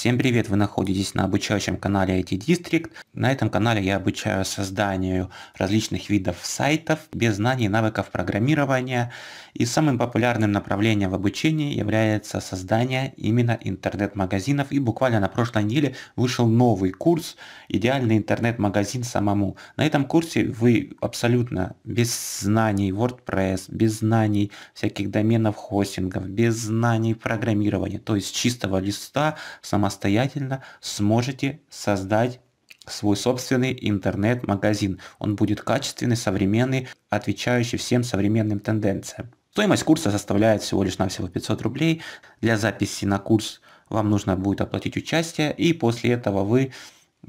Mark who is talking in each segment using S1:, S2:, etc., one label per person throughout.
S1: Всем привет, вы находитесь на обучающем канале IT District. На этом канале я обучаю созданию различных видов сайтов без знаний и навыков программирования. И самым популярным направлением в обучении является создание именно интернет-магазинов. И буквально на прошлой неделе вышел новый курс «Идеальный интернет-магазин самому». На этом курсе вы абсолютно без знаний WordPress, без знаний всяких доменов хостингов, без знаний программирования, то есть чистого листа, само самостоятельно сможете создать свой собственный интернет-магазин. Он будет качественный, современный, отвечающий всем современным тенденциям. Стоимость курса составляет всего лишь навсего 500 рублей. Для записи на курс вам нужно будет оплатить участие, и после этого вы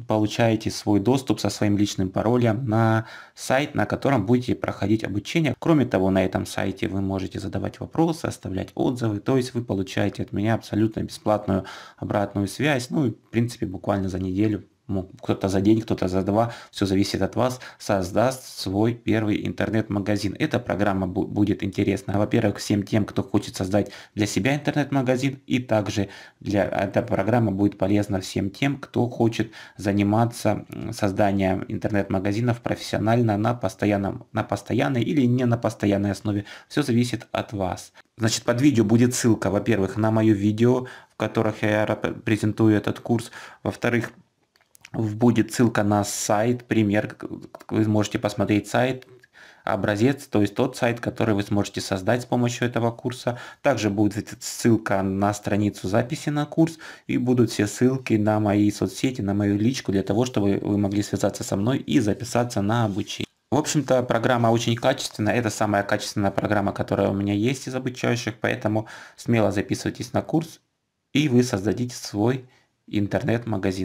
S1: получаете свой доступ со своим личным паролем на сайт, на котором будете проходить обучение. Кроме того, на этом сайте вы можете задавать вопросы, оставлять отзывы, то есть вы получаете от меня абсолютно бесплатную обратную связь, ну и в принципе буквально за неделю кто-то за день, кто-то за два, все зависит от вас, создаст свой первый интернет-магазин. Эта программа будет интересна, во-первых, всем тем, кто хочет создать для себя интернет-магазин, и также для, эта программа будет полезна всем тем, кто хочет заниматься созданием интернет-магазинов профессионально на, постоянном, на постоянной или не на постоянной основе. Все зависит от вас. Значит, под видео будет ссылка, во-первых, на мое видео, в которых я презентую этот курс. Во-вторых, будет ссылка на сайт, пример, вы можете посмотреть сайт, образец, то есть тот сайт, который вы сможете создать с помощью этого курса. Также будет ссылка на страницу записи на курс и будут все ссылки на мои соцсети, на мою личку, для того, чтобы вы могли связаться со мной и записаться на обучение. В общем-то, программа очень качественная. Это самая качественная программа, которая у меня есть из обучающих, поэтому смело записывайтесь на курс и вы создадите свой интернет-магазин.